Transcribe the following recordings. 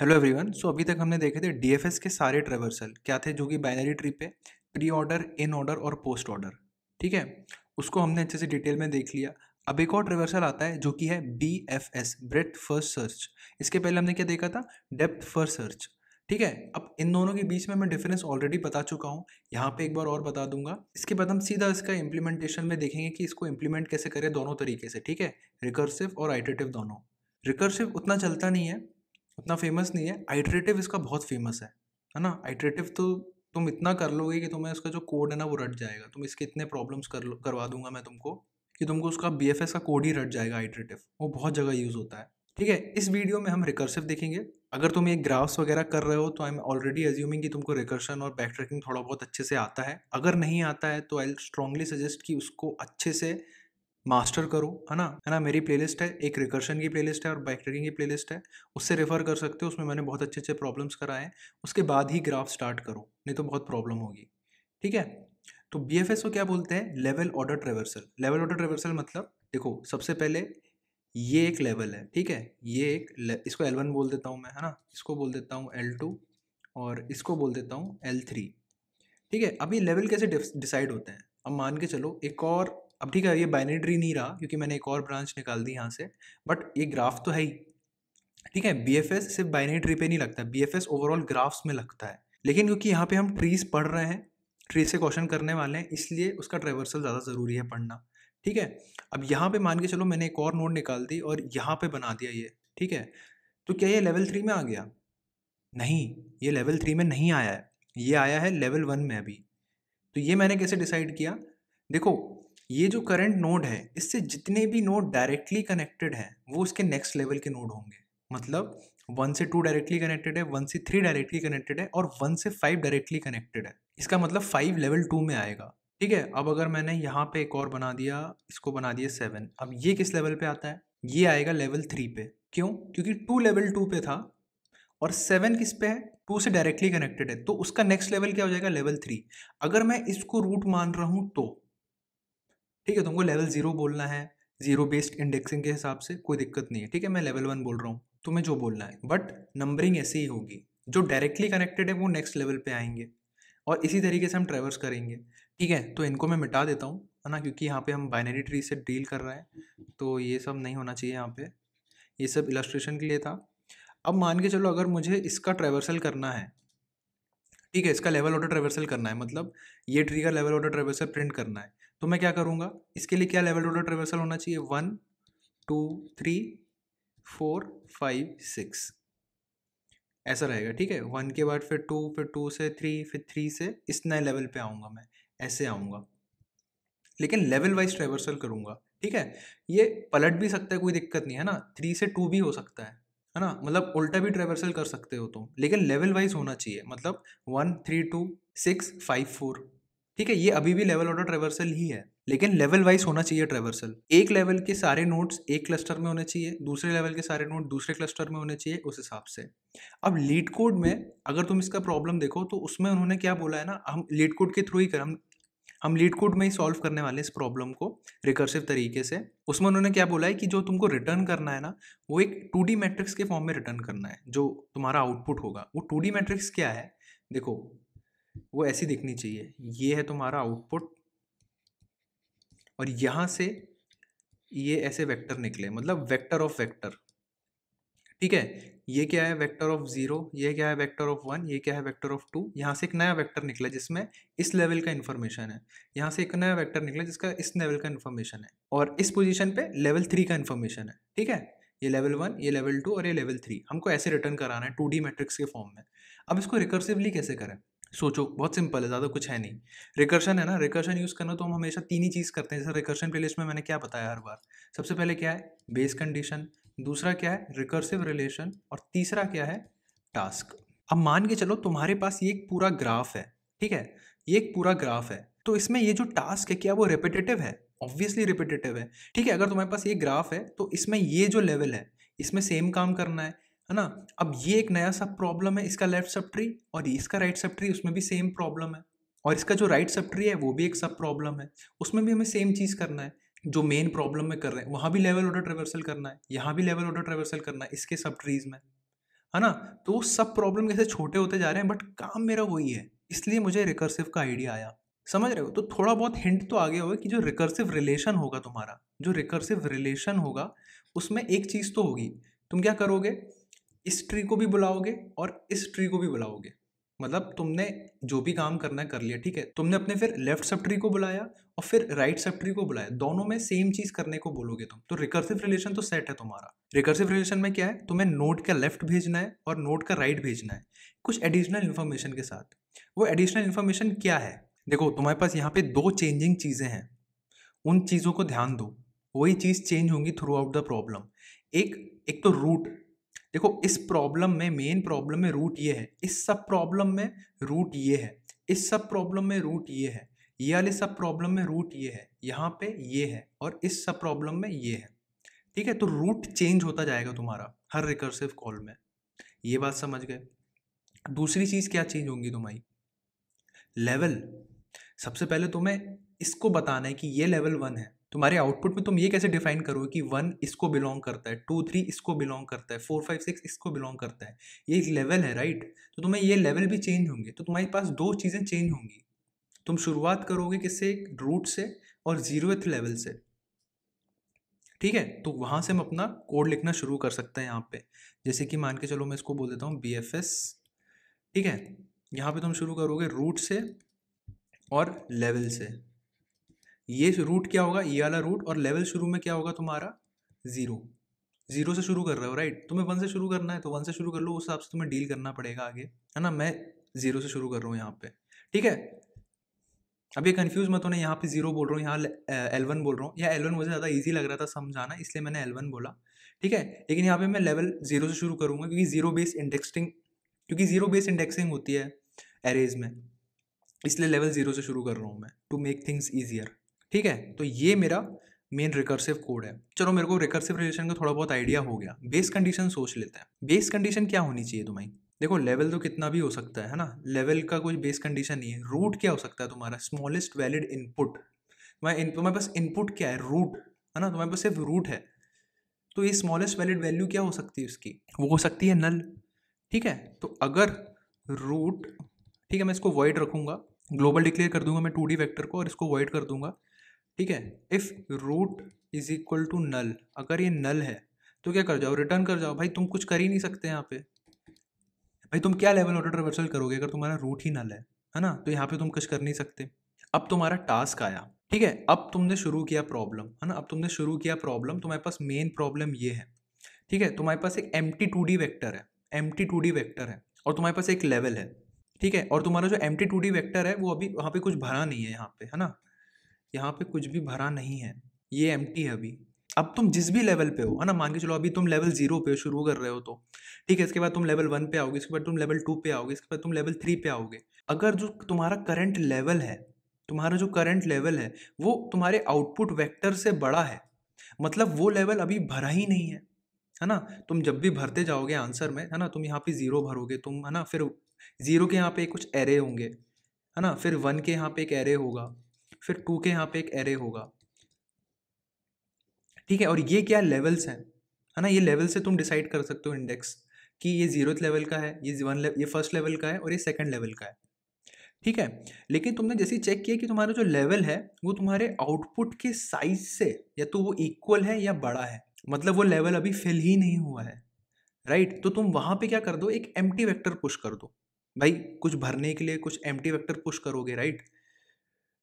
hello everyone so अभी तक हमने देखे थे डीएफएस के सारे ट्रेवर्सल क्या थे जो कि बाइनरी ट्री पे प्री ऑर्डर इन ऑर्डर और पोस्ट ऑर्डर ठीक है उसको हमने अच्छे से डिटेल में देख लिया अब एक और ट्रेवर्सल आता है जो कि है B F S breadth first search इसके पहले हमने क्या देखा था डेप्थ फर्स्ट सर्च ठीक है अब इन दोनों के बीच में मैं डिफरेंस ऑलरेडी बता चुका हूँ यहाँ पे एक बार और बता दूंगा इसके बाद हम सीधा इसका इम्प्लीमेंटेशन में देखेंगे कि इसको इम्प्लीमेंट कैसे करें दोनों तरीके से ठीक है रिकर्सिव और आइटेटिव दोनों रिकर्सिव उतना चलता नहीं है उतना फेमस नहीं है आइट्रेटिव इसका बहुत फेमस है है ना आइट्रेटिव तो तुम इतना कर लोगे कि तुम्हें उसका जो कोड है ना वो रट जाएगा तुम इसके इतने प्रॉब्लम्स कर लो करवा दूंगा मैं तुमको कि तुमको उसका बी का कोड ही रट जाएगा आइट्रेटिव वो बहुत जगह यूज़ होता है ठीक है इस वीडियो में हम रिकर्सिव देखेंगे अगर तुम ये ग्राफ्स वगैरह कर रहे हो तो आई एम ऑलरेडी एज्यूमिंग कि तुमको रिकर्शन और बैक ट्रैकिंग थोड़ा बहुत अच्छे से आता है अगर नहीं आता है तो आई स्ट्रांगली सजेस्ट कि उसको अच्छे से मास्टर करो है ना है ना मेरी प्लेलिस्ट है एक रिकर्शन की प्लेलिस्ट है और बाइक ट्रैकिंग की प्लेलिस्ट है उससे रेफर कर सकते हो उसमें मैंने बहुत अच्छे अच्छे प्रॉब्लम्स कराए हैं उसके बाद ही ग्राफ स्टार्ट करो नहीं तो बहुत प्रॉब्लम होगी ठीक है तो बी एफ एस को क्या बोलते हैं level order traversal level order traversal मतलब देखो सबसे पहले ये एक लेवल है ठीक है ये एक इसको एल वन बोल देता हूँ मैं है ना इसको बोल देता हूँ एल टू और इसको बोल देता हूँ एल थ्री ठीक है अभी लेवल कैसे डिसाइड होते हैं अब मान के चलो एक और अब ठीक है ये बाइनरी ट्री नहीं रहा क्योंकि मैंने एक और ब्रांच निकाल दी यहाँ से बट ये ग्राफ तो है ही ठीक है बी सिर्फ बाइनरी ट्री पे नहीं लगता बी एफ ओवरऑल ग्राफ्स में लगता है लेकिन क्योंकि यहाँ पे हम ट्रीज पढ़ रहे हैं ट्री से क्वेश्चन करने वाले हैं इसलिए उसका ट्रेवर्सल ज़्यादा ज़रूरी है पढ़ना ठीक है अब यहाँ पे मान के चलो मैंने एक और नोड निकाल दी और यहाँ पे बना दिया ये ठीक है तो क्या ये लेवल थ्री में आ गया नहीं ये लेवल थ्री में नहीं आया है ये आया है लेवल वन में अभी तो ये मैंने कैसे डिसाइड किया देखो ये जो करंट नोड है इससे जितने भी नोड डायरेक्टली कनेक्टेड हैं वो उसके नेक्स्ट लेवल के नोड होंगे मतलब वन से टू डायरेक्टली कनेक्टेड है वन से थ्री डायरेक्टली कनेक्टेड है और वन से फाइव डायरेक्टली कनेक्टेड है इसका मतलब फाइव लेवल टू में आएगा ठीक है अब अगर मैंने यहाँ पे एक और बना दिया इसको बना दिया सेवन अब ये किस लेवल पे आता है ये आएगा लेवल थ्री पे क्यों क्योंकि टू लेवल टू पे था और सेवन किस पे है टू से डायरेक्टली कनेक्टेड है तो उसका नेक्स्ट लेवल क्या हो जाएगा लेवल थ्री अगर मैं इसको रूट मान रहा हूँ तो ठीक है तुमको लेवल ज़ीरो बोलना है जीरो बेस्ड इंडेक्सिंग के हिसाब से कोई दिक्कत नहीं है ठीक है मैं लेवल वन बोल रहा हूँ तुम्हें जो बोलना है बट नंबरिंग ऐसी ही होगी जो डायरेक्टली कनेक्टेड है वो नेक्स्ट लेवल पे आएंगे और इसी तरीके से हम ट्रेवर्स करेंगे ठीक है तो इनको मैं मिटा देता हूँ है ना क्योंकि यहाँ पे हम बाइनरी ट्री से डील कर रहे हैं तो ये सब नहीं होना चाहिए यहाँ पे ये सब इलस्ट्रेशन के लिए था अब मान के चलो अगर मुझे इसका ट्रेवर्सल करना है ठीक है इसका लेवल ऑर्डर ट्रेवर्सल करना है मतलब ये trigger level order traversal print करना है तो मैं क्या करूँगा इसके लिए क्या लेवल ऑर्डर ट्रेवर्सल होना चाहिए one two three four five six ऐसा रहेगा ठीक है वन के बाद फिर टू फिर टू से थ्री फिर थ्री से इस नए लेवल पे आऊँगा मैं ऐसे आऊँगा लेकिन लेवल वाइज ट्रेवर्सल करूँगा ठीक है ये पलट भी सकता है कोई दिक्कत नहीं है ना थ्री से टू भी हो सकता है है ना मतलब उल्टा भी ट्रेवर्सल कर सकते हो तो लेकिन लेवल वाइज होना चाहिए मतलब one three two six five four ठीक है ये अभी भी लेवल ऑर्डर ट्रेवर्सल ही है लेकिन लेवल वाइज होना चाहिए ट्रेवर्सल एक लेवल के सारे नोट्स एक क्लस्टर में होने चाहिए दूसरे लेवल के सारे नोट दूसरे क्लस्टर में होने चाहिए उस हिसाब से अब लीड कोड में अगर तुम इसका प्रॉब्लम देखो तो उसमें उन्होंने क्या बोला है ना हम लीड कोड के थ्रू ही कर हम हम लीड कोड में ही सॉल्व करने वाले इस प्रॉब्लम को रिकर्सिव तरीके से उसमें उन्होंने क्या बोला है कि जो तुमको रिटर्न करना है ना वो एक टू डी मैट्रिक्स के फॉर्म में रिटर्न करना है जो तुम्हारा आउटपुट होगा वो टू डी मैट्रिक्स क्या है देखो वो ऐसी दिखनी चाहिए ये है तुम्हारा आउटपुट और यहाँ से ये ऐसे वेक्टर निकले मतलब वेक्टर ऑफ वेक्टर ठीक है ये क्या है वेक्टर ऑफ जीरो ये क्या है वेक्टर ऑफ वन ये क्या है वेक्टर ऑफ टू यहाँ से एक नया वेक्टर निकला जिसमें इस लेवल का इन्फॉर्मेशन है यहाँ से एक नया वेक्टर निकला जिसका इस लेवल का इन्फॉर्मेशन है और इस पोजीशन पे लेवल थ्री का इन्फॉर्मेशन है ठीक है ये लेवल वन ये लेवल टू और ये लेवल थ्री हमको ऐसे रिटर्न कराना है टू डी मैट्रिक्स के फॉर्म में अब इसको रिकर्सिवली कैसे करें सोचो बहुत सिंपल है ज़्यादा कुछ है नहीं रिकर्शन है ना रिकर्शन यूज़ करना तो हम हमेशा तीन ही चीज़ करते हैं जैसे रिकर्शन प्लेलिस्ट में मैंने क्या बताया हर बार सबसे पहले क्या है बेस कंडीशन दूसरा क्या है रिकर्सिव रिलेशन और तीसरा क्या है टास्क अब मान के चलो तुम्हारे पास ये एक पूरा ग्राफ है ठीक है ये एक पूरा ग्राफ है तो इसमें ये जो टास्क है क्या वो रिपिटेटिव है ऑब्वियसली रिपीटेटिव है ठीक है अगर तुम्हारे पास ये ग्राफ है तो इसमें ये जो लेवल है इसमें सेम काम करना है है ना अब ये एक नया सब प्रॉब्लम है इसका लेफ्ट सब ट्री और इसका राइट सब ट्री उसमें भी सेम प्रॉब्लम है और इसका जो राइट सब ट्री है वो भी एक सब प्रॉब्लम है उसमें भी हमें सेम चीज़ करना है जो मेन प्रॉब्लम में कर रहे हैं वहाँ भी लेवल ऑर्डर ट्रेवर्सल करना है यहाँ भी लेवल ऑर्डर ट्रेवर्सल करना है इसके सब ट्रीज में है ना तो सब प्रॉब्लम कैसे छोटे होते जा रहे हैं बट काम मेरा वही है इसलिए मुझे रिकर्सिव का आइडिया आया समझ रहे हो तो थोड़ा बहुत हिंट तो आगे होगा कि जो रिकर्सिव रिलेशन होगा तुम्हारा जो रिकर्सिव रिलेशन होगा उसमें एक चीज़ तो होगी तुम क्या करोगे इस ट्री को भी बुलाओगे और इस ट्री को भी बुलाओगे मतलब तुमने जो भी काम करना है कर लिया ठीक है तुमने अपने फिर लेफ्ट सब ट्री को बुलाया और फिर राइट सब ट्री को बुलाया दोनों में सेम चीज करने को बोलोगे तुम तो रिकर्सिव रिलेशन तो सेट है तुम्हारा रिकर्सिव रिलेशन में क्या है तुम्हें नोट का लेफ्ट भेजना है और नोट का राइट भेजना है कुछ एडिशनल इन्फॉर्मेशन के साथ वो एडिशनल इन्फॉर्मेशन क्या है देखो तुम्हारे पास यहाँ पे दो चेंजिंग चीज़ें हैं उन चीज़ों को ध्यान दो वही चीज़ चेंज होंगी थ्रू आउट द प्रॉब्लम एक एक तो रूट देखो इस प्रॉब्लम में मेन प्रॉब्लम में रूट ये है इस सब प्रॉब्लम में रूट ये है इस सब प्रॉब्लम में रूट ये है ये वाले सब प्रॉब्लम में रूट ये है यहाँ पे ये है और इस सब प्रॉब्लम में ये है ठीक है तो रूट चेंज होता जाएगा तुम्हारा हर रिकर्सिव कॉल में ये बात समझ गए दूसरी चीज़ क्या चेंज होंगी तुम्हारी लेवल सबसे पहले तुम्हें इसको बताना है कि ये लेवल वन है तुम्हारे आउटपुट में तुम ये कैसे डिफाइन करोगे कि वन इसको बिलोंग करता है टू थ्री इसको बिलोंग करता है फोर फाइव सिक्स इसको बिलोंग करता है ये एक लेवल है राइट तो तुम्हें ये लेवल भी चेंज होंगे तो तुम्हारे पास दो चीज़ें चेंज होंगी तुम शुरुआत करोगे किससे एक रूट से और जीरोथ लेवल से ठीक है तो वहाँ से हम अपना कोड लिखना शुरू कर सकते हैं यहाँ पे जैसे कि मान के चलो मैं इसको बोल देता हूँ बी एफ एस ठीक है यहाँ पे तुम शुरू करोगे रूट से और लेवल से ये रूट क्या होगा ये वाला रूट और लेवल शुरू में क्या होगा तुम्हारा ज़ीरो जीरो से शुरू कर रहे हो राइट तुम्हें वन से शुरू करना है तो वन से शुरू कर लो उस हिसाब से तुम्हें डील करना पड़ेगा आगे है ना मैं जीरो से शुरू कर रहा हूँ यहाँ पे ठीक है अब ये कन्फ्यूज मत होना यहाँ पे जीरो बोल रहा हूँ यहाँ एल वन बोल रहा हूँ या एल वन मुझे ज़्यादा ईजी लग रहा था समझाना इसलिए मैंने एल वन बोला ठीक है लेकिन यहाँ पे मैं लेवल जीरो से शुरू करूँगा क्योंकि जीरो बेस इंडेक्सिंग क्योंकि जीरो बेस इंडेक्सिंग होती है एरेज में इसलिए लेवल जीरो से शुरू कर रहा हूँ मैं टू मेक थिंग्स ईजियर ठीक है तो ये मेरा मेन रिकर्सिव कोड है चलो मेरे को रिकर्सिव रिलेशन का थोड़ा बहुत आइडिया हो गया बेस कंडीशन सोच लेते हैं बेस कंडीशन क्या होनी चाहिए तुम्हारी देखो लेवल तो कितना भी हो सकता है है ना लेवल का कोई बेस कंडीशन नहीं है रूट क्या हो सकता है तुम्हारा स्मॉलेस्ट वैलिड इनपुट तुम्हारे तुम्हारे पास इनपुट क्या है रूट है ना तुम्हारे पास सिर्फ रूट है तो ये स्मॉलेस्ट वैलिड वैल्यू क्या हो सकती है उसकी वो हो सकती है नल ठीक है तो अगर रूट ठीक है मैं इसको वॉइड रखूँगा ग्लोबल डिक्लेयर कर दूंगा मैं टू डी वैक्टर को और इसको वॉइड कर दूंगा ठीक है if root is equal to null अगर ये नल है तो क्या कर जाओ रिटर्न कर जाओ भाई तुम कुछ कर ही नहीं सकते यहाँ पे भाई तुम क्या लेवल ऑर्डर रिवर्सल करोगे अगर तुम्हारा रूट ही नल है है ना तो यहाँ पे तुम कुछ कर नहीं सकते अब तुम्हारा टास्क आया ठीक है अब तुमने शुरू किया प्रॉब्लम है ना अब तुमने शुरू किया प्रॉब्लम तुम्हारे पास मेन प्रॉब्लम ये है ठीक है तुम्हारे पास एक empty two D vector है empty two D vector है और तुम्हारे पास एक लेवल है ठीक है और तुम्हारा जो empty two D vector है वो अभी वहाँ पे कुछ भरा नहीं है यहाँ पे है ना यहाँ पे कुछ भी भरा नहीं है ये एम है अभी अब तुम जिस भी लेवल पे हो है ना मान के चलो अभी तुम लेवल जीरो पे शुरू कर रहे हो तो ठीक है इसके बाद तुम लेवल वन पे आओगे इसके बाद तुम लेवल टू पे आओगे इसके बाद तुम लेवल थ्री पे आओगे अगर जो तुम्हारा करंट लेवल है तुम्हारा जो करंट लेवल है वो तुम्हारे आउटपुट वेक्टर से बड़ा है मतलब वो लेवल अभी भरा ही नहीं है है ना तुम जब भी भरते जाओगे आंसर में है ना तुम यहाँ पे ज़ीरो भरोगे तुम है ना फिर ज़ीरो के यहाँ पे कुछ एरे होंगे है ना फिर वन के यहाँ पे एक एरे होगा फिर टू के यहाँ पे एक एरे होगा ठीक है और ये क्या लेवल्स हैं है ना ये लेवल से तुम डिसाइड कर सकते हो इंडेक्स कि ये जीरोथ लेवल का है ये वन ये फर्स्ट लेवल का है और ये सेकंड लेवल का है ठीक है लेकिन तुमने जैसे ही चेक किया कि तुम्हारा जो लेवल है वो तुम्हारे आउटपुट के साइज से या तो वो इक्वल है या बड़ा है मतलब वो लेवल अभी फिल ही नहीं हुआ है राइट तो तुम वहाँ पे क्या कर दो एक एम वेक्टर पुश कर दो भाई कुछ भरने के लिए कुछ एम वेक्टर पुश करोगे राइट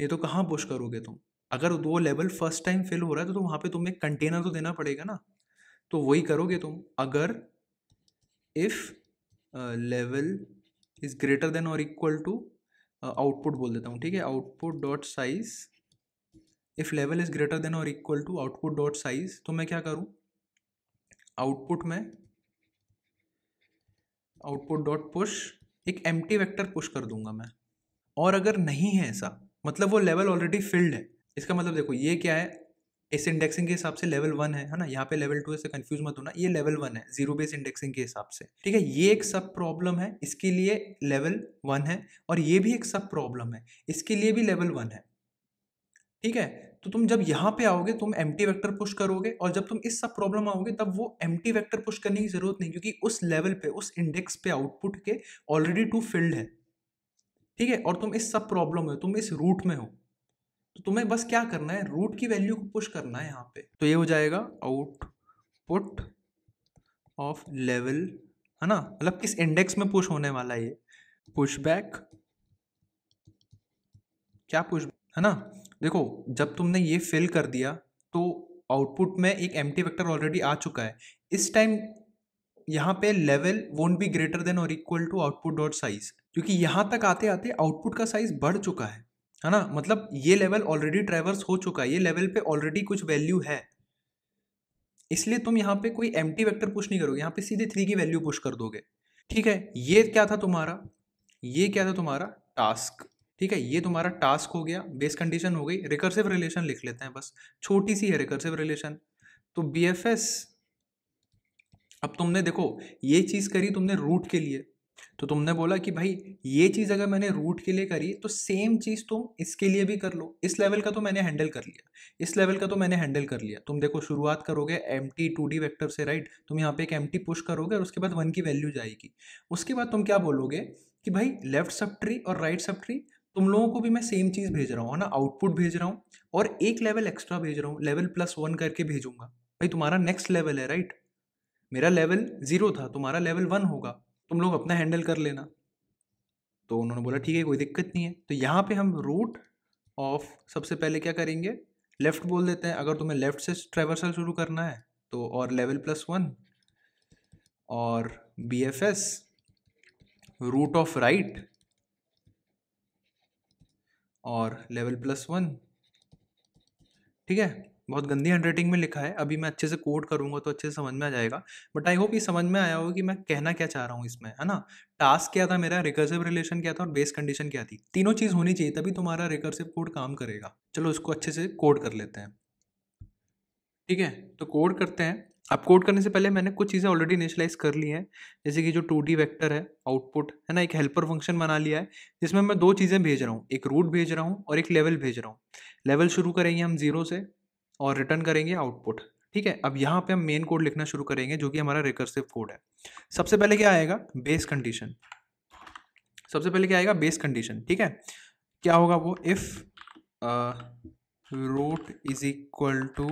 ये तो कहाँ पुश करोगे तुम अगर वो लेवल फर्स्ट टाइम फिल हो रहा है तो, वहाँ पे तुम्हें कंटेनर तो देना पड़ेगा ना तो वही करोगे तुम अगर if level is greater than और इक्वल टू आउटपुट बोल देता हूँ ठीक है output dot size if level is greater than और equal to output dot size तो मैं क्या करूँ आउटपुट में आउटपुट डॉट पुश एक एम टी वैक्टर पुश कर दूंगा मैं और अगर नहीं है ऐसा मतलब वो लेवल ऑलरेडी फिल्ड है इसका मतलब देखो ये क्या है इस इंडेक्सिंग के हिसाब से लेवल वन है है ना यहाँ पे लेवल टू से कंफ्यूज मत होना ये लेवल वन है जीरो बेस इंडेक्सिंग के हिसाब से ठीक है ये एक सब प्रॉब्लम है इसके लिए लेवल वन है और ये भी एक सब प्रॉब्लम है इसके लिए भी लेवल वन है ठीक है तो तुम जब यहाँ पे आओगे तुम एम टी वैक्टर पुश करोगे और जब तुम इस सब प्रॉब्लम आओगे तब वो एम टी वैक्टर पुश करने की जरूरत नहीं क्योंकि उस लेवल पे उस इंडेक्स पे आउटपुट के ऑलरेडी टू फील्ड है ठीक है और तुम इस सब प्रॉब्लम में तुम इस रूट में हो तो तुम्हें बस क्या करना है रूट की वैल्यू को पुश करना है यहाँ पे तो ये हो जाएगा आउटपुट ऑफ लेवल है ना मतलब किस इंडेक्स में पुश होने वाला है ये पुशबैक क्या पुश है ना देखो जब तुमने ये फिल कर दिया तो आउटपुट में एक एम वेक्टर ऑलरेडी आ चुका है इस टाइम यहाँ पे level won't be greater than और equal to output dot size क्योंकि यहाँ तक आते आते आउटपुट का साइज बढ़ चुका है है ना मतलब ये लेवल ऑलरेडी ट्रेवर्स हो चुका है ये लेवल पे ऑलरेडी कुछ वैल्यू है इसलिए तुम यहाँ पे कोई एम टी वैक्टर पुश नहीं करोगे यहाँ पे सीधे थ्री की वैल्यू पुश कर दोगे ठीक है ये क्या था तुम्हारा ये क्या था तुम्हारा टास्क ठीक है ये तुम्हारा टास्क हो गया बेस कंडीशन हो गई रिकर्सिव रिलेशन लिख लेते हैं बस छोटी सी है रिकर्सिव रिलेशन तो बी अब तुमने देखो ये चीज़ करी तुमने रूट के लिए तो तुमने बोला कि भाई ये चीज़ अगर मैंने रूट के लिए करी तो सेम चीज़ तुम इसके लिए भी कर लो इस लेवल का तो मैंने हैंडल कर लिया इस लेवल का तो मैंने हैंडल कर लिया तुम देखो शुरुआत करोगे empty two D vector से राइट तुम यहाँ पे एक एम टी पुश करोगे और उसके बाद वन की वैल्यू जाएगी उसके बाद तुम क्या बोलोगे कि भाई लेफ्ट सब ट्री और राइट सब ट्री तुम लोगों को भी मैं सेम चीज़ भेज रहा हूँ है ना आउटपुट भेज रहा हूँ और एक लेवल एक्स्ट्रा भेज रहा हूँ लेवल प्लस वन करके भेजूंगा भाई तुम्हारा नेक्स्ट लेवल है राइट मेरा लेवल ज़ीरो था तुम्हारा लेवल वन होगा तुम लोग अपना हैंडल कर लेना तो उन्होंने बोला ठीक है कोई दिक्कत नहीं है तो यहाँ पे हम रूट ऑफ सबसे पहले क्या करेंगे लेफ़्ट बोल देते हैं अगर तुम्हें लेफ़्ट से ट्रेवर्सल शुरू करना है तो और लेवल प्लस वन और B F S root of right और लेवल प्लस वन ठीक है बहुत गंदी हैंड राइटिंग में लिखा है अभी मैं अच्छे से कोड करूँगा तो अच्छे से समझ में आ जाएगा बट आई होप ये समझ में आया होगा कि मैं कहना क्या चाह रहा हूँ इसमें है ना टास्क क्या था मेरा रिकर्सिव रिलेशन क्या था और बेस कंडीशन क्या थी तीनों चीज़ होनी चाहिए तभी तुम्हारा रिकर्सिव कोड काम करेगा चलो इसको अच्छे से कोड कर लेते हैं ठीक है तो कोड करते हैं अब कोड करने से पहले मैंने कुछ चीज़ें ऑलरेडी इनिशलाइज कर ली हैं जैसे कि जो टू डी वैक्टर है आउटपुट है ना एक हेल्पर फंक्शन बना लिया है जिसमें मैं दो चीज़ें भेज रहा हूँ एक रूट भेज रहा हूँ और एक लेवल भेज रहा हूँ लेवल शुरू करेंगे हम जीरो से और रिटर्न करेंगे आउटपुट ठीक है अब यहाँ पे हम मेन कोड लिखना शुरू करेंगे जो कि हमारा रिकर्सिव कोड है सबसे पहले क्या आएगा बेस कंडीशन सबसे पहले क्या आएगा बेस कंडीशन ठीक है क्या होगा वो if root is equal to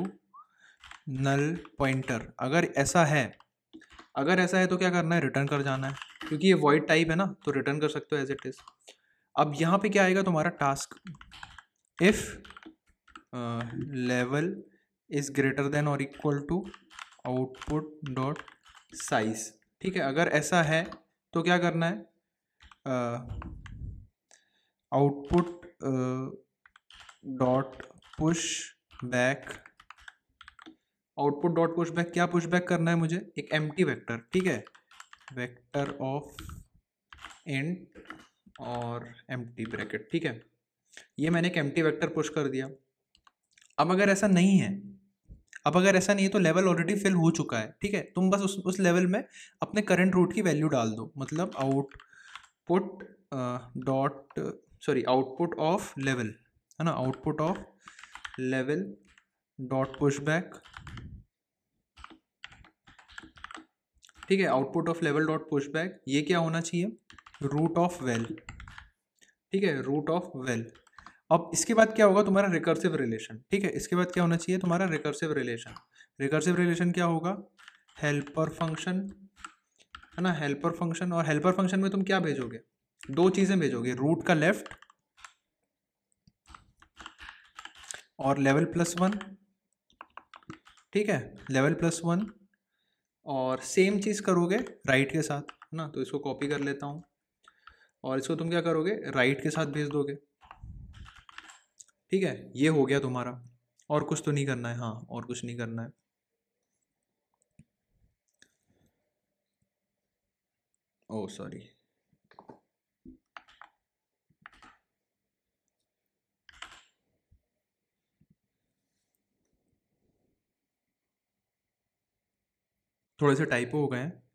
null pointer अगर ऐसा है अगर ऐसा है तो क्या करना है रिटर्न कर जाना है क्योंकि ये वॉइड टाइप है ना तो रिटर्न कर सकते हो एज इट इज़ अब यहाँ पे क्या आएगा तुम्हारा task if level is greater than और equal to output dot size ठीक है अगर ऐसा है तो क्या करना है output dot push back output dot push back क्या पुश बैक करना है मुझे एक एम टी वैक्टर ठीक है वैक्टर ऑफ एंड और एम टी ब्रैकेट ठीक है ये मैंने एक एम टी वैक्टर पुश कर दिया अब अगर ऐसा नहीं है अब अगर ऐसा नहीं है तो लेवल ऑलरेडी फिल हो चुका है ठीक है तुम बस उस उस लेवल में अपने करंट रूट की वैल्यू डाल दो मतलब output dot sorry output of level है ना output of level dot push back ठीक है output of level dot push back ये क्या होना चाहिए रूट ऑफ वेल ठीक है रूट ऑफ वेल अब इसके बाद क्या होगा तुम्हारा रिकर्सिव रिलेशन ठीक है इसके बाद क्या होना चाहिए तुम्हारा रिकर्सिव रिलेशन रिकर्सिव रिलेशन क्या होगा हेल्पर फंक्शन है ना हेल्पर फंक्शन और हेल्पर फंक्शन में तुम क्या भेजोगे दो चीज़ें भेजोगे रूट का लेफ्ट और लेवल प्लस वन ठीक है लेवल प्लस वन और सेम चीज़ करोगे राइट के साथ है ना तो इसको कॉपी कर लेता हूँ और इसको तुम क्या करोगे राइट के साथ भेज दोगे ठीक है ये हो गया तुम्हारा और कुछ तो नहीं करना है हाँ और कुछ नहीं करना है ओ oh, सॉरी थोड़े से टाइप हो गए हैं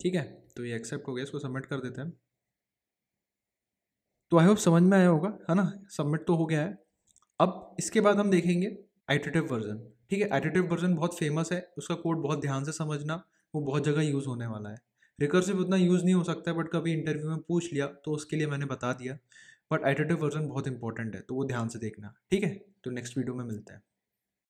ठीक है तो ये एक्सेप्ट हो गया इसको सबमिट कर देते हैं तो आई होप समझ में आया होगा है ना सबमिट तो हो गया है अब इसके बाद हम देखेंगे आइटरेटिव वर्जन ठीक है आइटरेटिव वर्जन बहुत फेमस है उसका कोड बहुत ध्यान से समझना वो बहुत जगह यूज़ होने वाला है रिकर्सिव उतना यूज़ नहीं हो सकता बट कभी इंटरव्यू में पूछ लिया तो उसके लिए मैंने बता दिया बट आइटरेटिव वर्जन बहुत इंपॉर्टेंट है तो वो ध्यान से देखना ठीक है तो नेक्स्ट वीडियो में मिलता है